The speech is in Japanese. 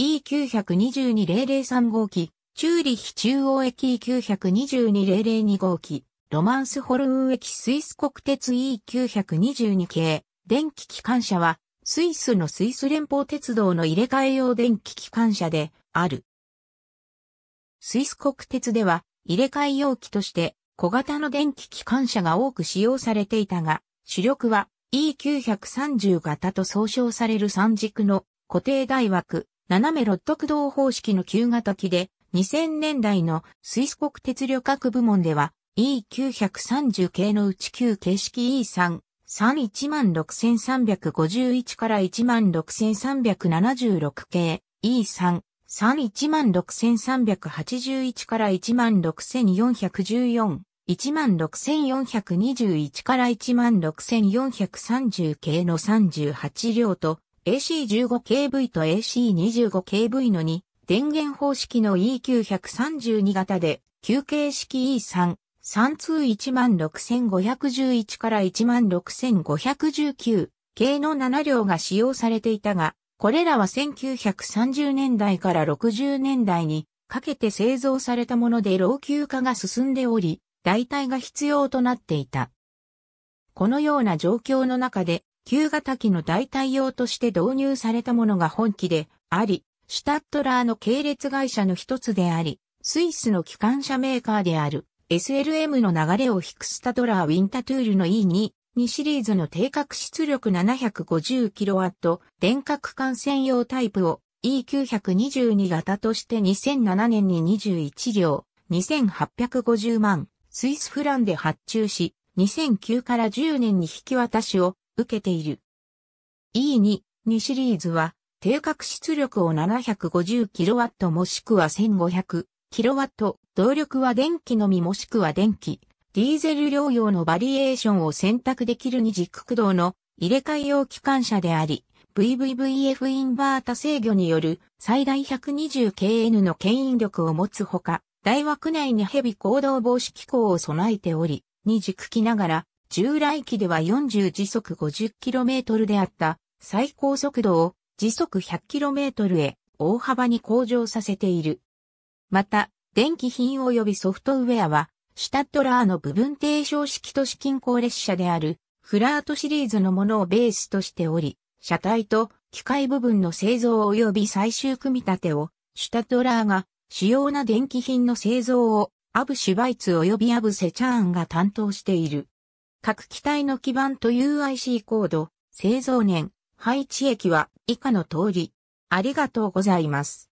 E922-003 号機、チューリヒ中央駅 E922-002 号機、ロマンスホルン駅スイス国鉄 E922 系、電気機関車は、スイスのスイス連邦鉄道の入れ替え用電気機関車である。スイス国鉄では、入れ替え容器として小型の電気機関車が多く使用されていたが、主力は E930 型と総称される三軸の固定台枠、斜めロッド駆動方式の旧型機で、2000年代のスイス国鉄旅客部門では E930 系のうち旧形式 E3、316,351から16,376系 E3、316,381から16,414、16,421から16,430系の38両と AC15KV と AC25KV の2、電源方式の E932 型で、休憩式 E3、3216511から16519系の7両が使用されていたが、これらは1930年代から60年代にかけて製造されたもので老朽化が進んでおり、代替が必要となっていた。このような状況の中で旧型機の代替用として導入されたものが本機であり、シュタットラーの系列会社の一つであり、スイスの機関車メーカーである SLM の流れを引くスタドラーウィンタトゥールの E2、2シリーズの定格出力 750kW 電格管専用タイプを E922 型として2007年に21両2850万スイスフランで発注し2009から10年に引き渡しを受けている。E2、2シリーズは、定格出力を 750kW もしくは 1500kW、動力は電気のみもしくは電気、ディーゼル療用のバリエーションを選択できる二軸駆動の入れ替え用機関車であり、VVVF インバータ制御による最大 120kN の牽引力を持つほか、大枠内にヘビ行動防止機構を備えており、二軸機ながら従来機では40時速 50km であった最高速度を時速 100km へ大幅に向上させている。また、電気品及びソフトウェアは、シュタッドラーの部分低床式都市近郊列車であるフラートシリーズのものをベースとしており、車体と機械部分の製造及び最終組み立てを、シュタッドラーが主要な電気品の製造をアブシュバイツ及びアブセチャーンが担当している。各機体の基板と UIC コード、製造年、配置液は以下の通り。ありがとうございます。